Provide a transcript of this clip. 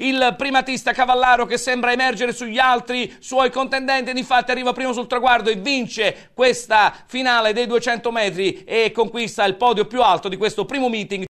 il primatista Cavallaro che sembra emergere sugli altri suoi contendenti, di fatto arriva primo sul traguardo e vince questa finale dei 200 metri e conquista il podio più alto di questo primo meeting.